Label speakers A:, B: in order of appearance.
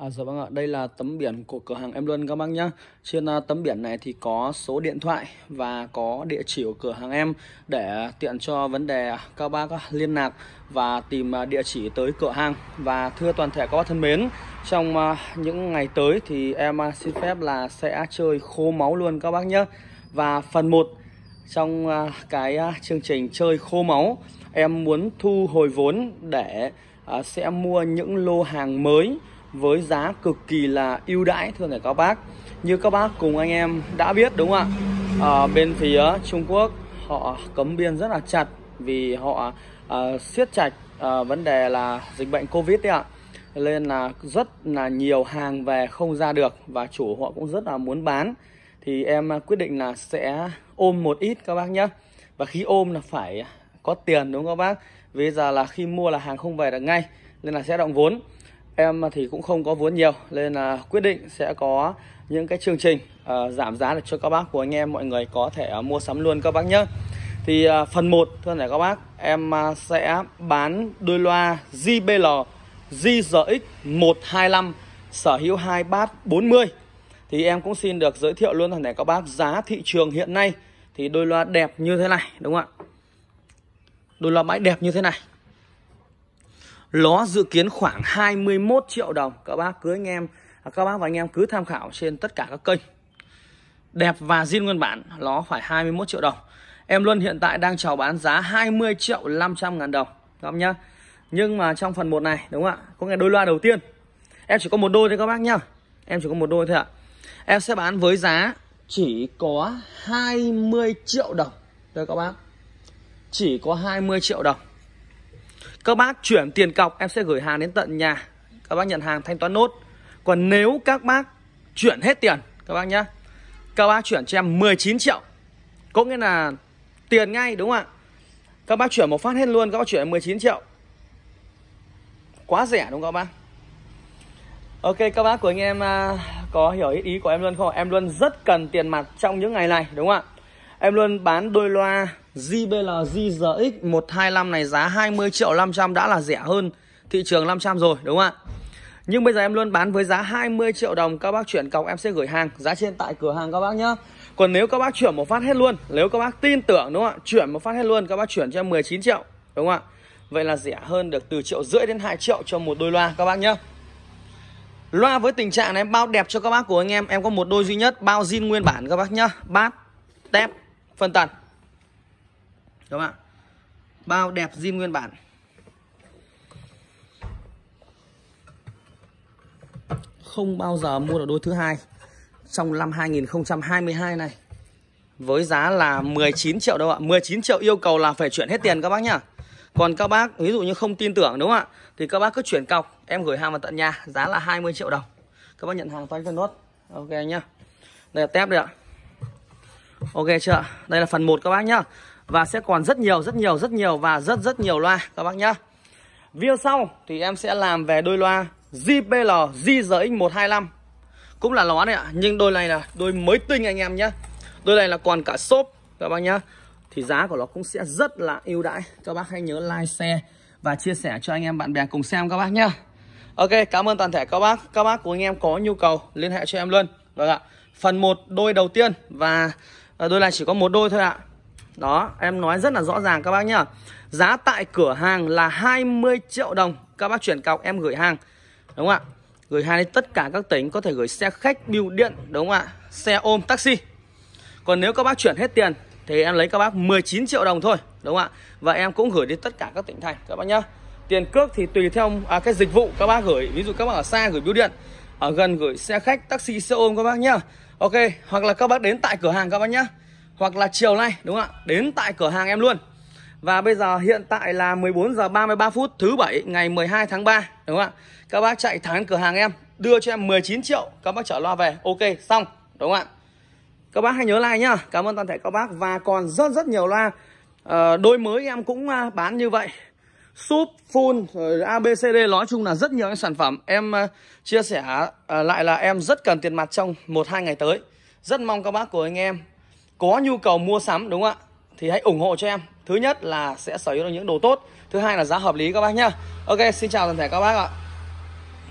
A: À, dạ vâng ạ, đây là tấm biển của cửa hàng em luôn các bác nhé Trên à, tấm biển này thì có số điện thoại và có địa chỉ của cửa hàng em Để tiện cho vấn đề các bác à, liên lạc và tìm à, địa chỉ tới cửa hàng Và thưa toàn thể các bác thân mến Trong những ngày tới thì em xin phép là sẽ chơi khô máu luôn các bác nhé Và phần 1 trong cái chương trình chơi khô máu Em muốn thu hồi vốn để sẽ mua những lô hàng mới với giá cực kỳ là ưu đãi thưa các bác như các bác cùng anh em đã biết đúng không ạ ở à, bên phía Trung Quốc họ cấm biên rất là chặt vì họ uh, siết chặt uh, vấn đề là dịch bệnh Covid đấy ạ nên là rất là nhiều hàng về không ra được và chủ họ cũng rất là muốn bán thì em quyết định là sẽ ôm một ít các bác nhé và khi ôm là phải có tiền đúng không các bác bây giờ là khi mua là hàng không về được ngay nên là sẽ động vốn em thì cũng không có vốn nhiều nên là quyết định sẽ có những cái chương trình uh, giảm giá để cho các bác của anh em mọi người có thể uh, mua sắm luôn các bác nhé thì uh, phần 1 thưa này các bác em uh, sẽ bán đôi loa JBL JRX 125 sở hữu 2 bát 40 thì em cũng xin được giới thiệu luôn thằng này các bác giá thị trường hiện nay thì đôi loa đẹp như thế này đúng không ạ đôi loa máy đẹp như thế này nó dự kiến khoảng 21 triệu đồng Các bác cứ anh em à, Các bác và anh em cứ tham khảo trên tất cả các kênh Đẹp và riêng nguyên bản Nó phải 21 triệu đồng Em Luân hiện tại đang chào bán giá 20 triệu 500 ngàn đồng Các nhá Nhưng mà trong phần 1 này đúng không ạ Có ngày đôi loa đầu tiên Em chỉ có một đôi thôi các bác nhá Em chỉ có một đôi thôi ạ Em sẽ bán với giá chỉ có 20 triệu đồng Đây các bác Chỉ có 20 triệu đồng các bác chuyển tiền cọc em sẽ gửi hàng đến tận nhà các bác nhận hàng thanh toán nốt còn nếu các bác chuyển hết tiền các bác nhá các bác chuyển cho em 19 triệu có nghĩa là tiền ngay đúng không ạ các bác chuyển một phát hết luôn các bác chuyển 19 triệu quá rẻ đúng không các bác ok các bác của anh em à, có hiểu ý, ý của em luôn không em luôn rất cần tiền mặt trong những ngày này đúng không ạ em luôn bán đôi loa JBL JRX 125 này giá 20 triệu 500 đã là rẻ hơn thị trường 500 rồi đúng không ạ? Nhưng bây giờ em luôn bán với giá 20 triệu đồng các bác chuyển cọc em sẽ gửi hàng giá trên tại cửa hàng các bác nhá. Còn nếu các bác chuyển một phát hết luôn, nếu các bác tin tưởng đúng không ạ? Chuyển một phát hết luôn các bác chuyển cho em 19 triệu đúng không ạ? Vậy là rẻ hơn được từ triệu rưỡi đến 2 triệu cho một đôi loa các bác nhá. Loa với tình trạng này em bao đẹp cho các bác của anh em Em có một đôi duy nhất Bao zin nguyên bản các bác nhá Bát, tép, phân tần các bạn bao đẹp zin nguyên bản không bao giờ mua được đôi thứ hai trong năm 2022 này với giá là 19 triệu đâu ạ 19 triệu yêu cầu là phải chuyển hết tiền các bác nhá còn các bác ví dụ như không tin tưởng đúng không ạ thì các bác cứ chuyển cọc em gửi hàng vào tận nhà giá là 20 triệu đồng các bác nhận hàng toán cho nốt ok nhá đây là tép đây ạ ok chưa đây là phần 1 các bác nhá và sẽ còn rất nhiều rất nhiều rất nhiều và rất rất nhiều loa các bác nhá video sau thì em sẽ làm về đôi loa JPL JRX 125 cũng là loa này ạ nhưng đôi này là đôi mới tinh anh em nhé đôi này là còn cả xốp các bác nhá thì giá của nó cũng sẽ rất là ưu đãi các bác hãy nhớ like share và chia sẻ cho anh em bạn bè cùng xem các bác nhá ok cảm ơn toàn thể các bác các bác của anh em có nhu cầu liên hệ cho em luôn vâng ạ phần một đôi đầu tiên và à, đôi này chỉ có một đôi thôi ạ đó, em nói rất là rõ ràng các bác nhá. Giá tại cửa hàng là 20 triệu đồng. Các bác chuyển cọc em gửi hàng. Đúng không ạ? Gửi hàng đến tất cả các tỉnh có thể gửi xe khách, bưu điện, đúng không ạ? Xe ôm, taxi. Còn nếu các bác chuyển hết tiền thì em lấy các bác 19 triệu đồng thôi, đúng không ạ? Và em cũng gửi đến tất cả các tỉnh thành các bác nhá. Tiền cước thì tùy theo à, cái dịch vụ các bác gửi, ví dụ các bác ở xa gửi bưu điện, ở gần gửi xe khách, taxi, xe ôm các bác nhá. Ok, hoặc là các bác đến tại cửa hàng các bác nhá hoặc là chiều nay đúng không ạ đến tại cửa hàng em luôn và bây giờ hiện tại là 14 giờ 33 phút thứ bảy ngày 12 tháng 3 đúng không ạ các bác chạy thẳng cửa hàng em đưa cho em 19 triệu các bác trả loa về ok xong đúng không ạ các bác hãy nhớ like nhá cảm ơn toàn thể các bác và còn rất rất nhiều loa à, đôi mới em cũng ờ, bán như vậy súp full abcd nói chung là rất nhiều sản phẩm em ờ, chia sẻ lại là em rất cần tiền mặt trong một hai ngày tới rất mong các bác của anh em có nhu cầu mua sắm đúng không ạ thì hãy ủng hộ cho em thứ nhất là sẽ sở hữu được những đồ tốt thứ hai là giá hợp lý các bác nhá ok xin chào toàn thể các bác ạ